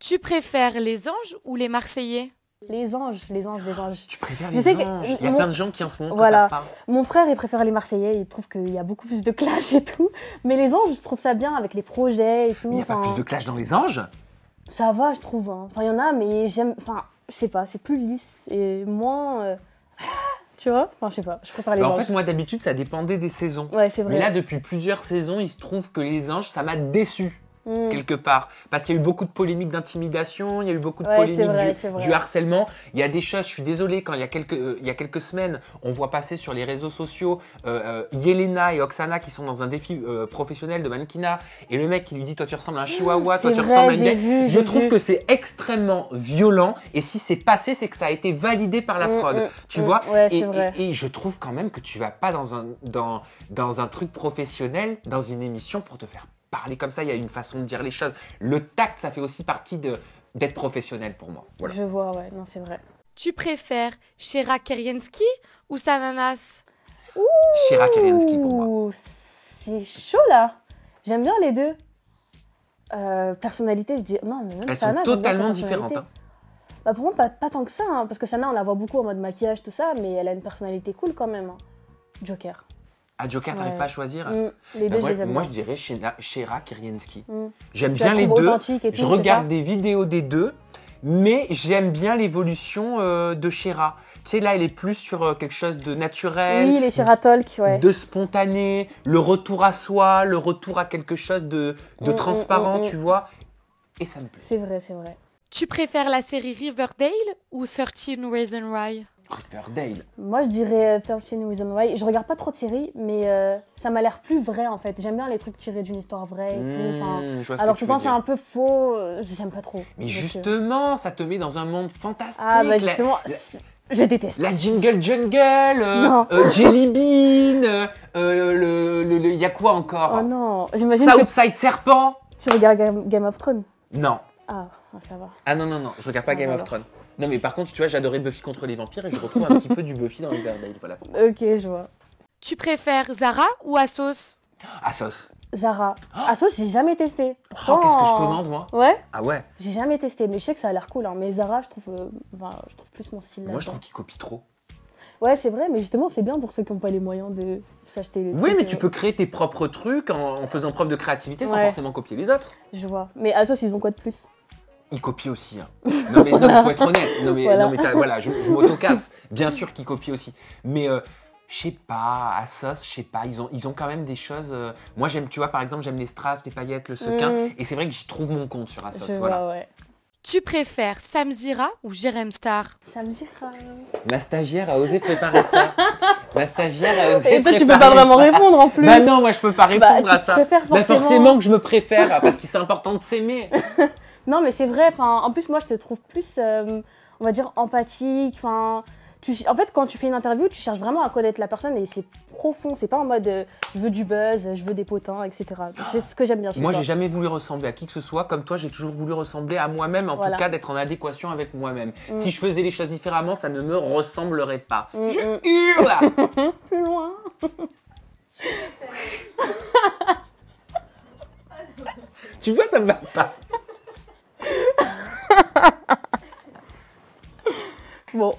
Tu préfères les anges ou les Marseillais les anges, les anges, les anges. Tu préfères les anges Il y a plein de gens qui en ce moment voilà. Mon frère, il préfère les Marseillais. Il trouve qu'il y a beaucoup plus de clash et tout. Mais les anges, je trouve ça bien avec les projets et tout. il n'y a pas plus de clash dans les anges Ça va, je trouve. Hein. Enfin, il y en a, mais j'aime. Enfin, je sais pas, c'est plus lisse et moins. Euh, ah, tu vois Enfin, je sais pas, je préfère les bah, anges. En fait, moi, d'habitude, ça dépendait des saisons. Ouais, c'est vrai. Mais là, depuis plusieurs saisons, il se trouve que les anges, ça m'a déçu. Mm. quelque part. Parce qu'il y a eu beaucoup de polémiques d'intimidation, il y a eu beaucoup de polémiques du, harcèlement. Il y a des choses, je suis désolé, quand il y a quelques, euh, il y a quelques semaines, on voit passer sur les réseaux sociaux euh, euh, Yelena et Oksana qui sont dans un défi professionnel de mannequinat, et le mec qui lui dit Toi tu ressembles à un chihuahua, toi tu ressembles à une Je trouve que c'est extrêmement violent, et si c'est passé, c'est que ça a été validé par la mm, prod, mm, tu vois. et, et, je trouve quand même que tu vas pas dans un, dans, dans un truc professionnel, dans une émission pour te faire parler comme ça, il y a une façon de dire les choses. Le tact, ça fait aussi partie de, d'être professionnel pour moi. Je vois, ouais, non, c'est vrai. Tu préfères Shira Kerensky ou Sananas Shira Kerensky pour moi. C'est chaud là. J'aime bien les deux. Euh, personnalité, je dis non, mais même Elles sont totalement différentes. Hein. Bah, pour moi, pas, tant que ça, hein, parce que Sana, on la voit beaucoup en mode maquillage, tout ça, mais elle a une personnalité cool quand même. Hein. Joker. Ah, Joker, tu n'arrives pas à choisir mm. les ben, deux, moi, je, dirais Shera Kirienski. Mm. J'aime bien les deux. je regarde des vidéos des deux, mais j'aime bien l'évolution euh, de Shera. Tu sais, là, elle est plus sur euh, quelque chose de naturel. Oui, les Talk, De spontané, le retour à soi, le retour à quelque chose de, mm, transparent, tu vois. Et ça me plaît. C'est vrai, c'est vrai. Tu préfères la série Riverdale ou 13 reason Why Dale. Moi, je dirais 13 Reasons Why. Je regarde pas trop de séries, mais euh, ça m'a l'air plus vrai en fait. J'aime bien les trucs tirés d'une histoire vraie et tout. Hmm, enfin, je pense alors que, c'est un peu faux, euh, j'aime pas trop. Mais euh, justement, ça te met dans un monde fantastique. Ah bah justement. Je déteste. La Jingle Jungle, Jelly Bean, le, il y a quoi encore Oh non, j'imagine. Southside Serpent. Tu regardes Game of Thrones Non. Ah, ah, ça va. Ah non, non, non, je regarde pas ah, Game of Thrones. Non, mais par contre, tu vois, j'adorais Buffy contre les vampires et je retrouve un petit peu du Buffy dans Riverdale. Voilà Ok, je vois. Tu préfères Zara ou Asos Asos. Zara. Asos, j'ai jamais testé. Oh, qu'est-ce que je commande, moi Ouais. Ah ouais J'ai jamais testé, mais je sais que ça a l'air cool. Hein. Mais Zara, je trouve, euh, je trouve plus mon style. Là moi, je trouve qu'il copie trop. Ouais, c'est vrai, mais justement, c'est bien pour ceux qui n'ont pas les moyens de s'acheter les. Oui, mais tu euh. peux créer tes propres trucs en, faisant preuve de créativité sans forcément copier les autres. Je vois. Mais Asos, ils ont quoi de plus il copie aussi. Hein. Non, mais il faut être honnête. Non, mais, non, mais voilà je, je m'auto-casse. Bien sûr qu'il copie aussi. Mais euh, je sais pas, Asos, je sais pas, ils ont, ils ont quand même des choses. Euh, moi, j'aime, tu vois, par exemple, j'aime les strass, les paillettes, le sequin. Mm. Et c'est vrai que j'y trouve mon compte sur Assos. voilà. Tu préfères Samzira ou Jerem Star Samzira. La stagiaire a osé préparer ça. La stagiaire a osé Et toi, tu peux pas vraiment répondre en plus. Bah non, moi je peux pas bah, répondre à ça. Bah, forcément. Bah forcément que je me préfère parce que c'est important de s'aimer. Non, mais c'est vrai. Enfin, en plus, moi, je te trouve plus, euh, on va dire, empathique. Enfin, tu, en fait, quand tu fais une interview, tu cherches vraiment à connaître la personne et c'est profond. C'est pas en mode euh, je veux du buzz, je veux des potins, etc. C'est ce que j'aime bien. Chez moi, j'ai jamais voulu ressembler à qui que ce soit. Comme toi, j'ai toujours voulu ressembler à moi-même, en tout cas d'être en adéquation avec moi-même. Mm. Si je faisais les choses différemment, ça ne me ressemblerait pas. Mm, je mm. hurle Plus loin Tu vois, ça me va pas. も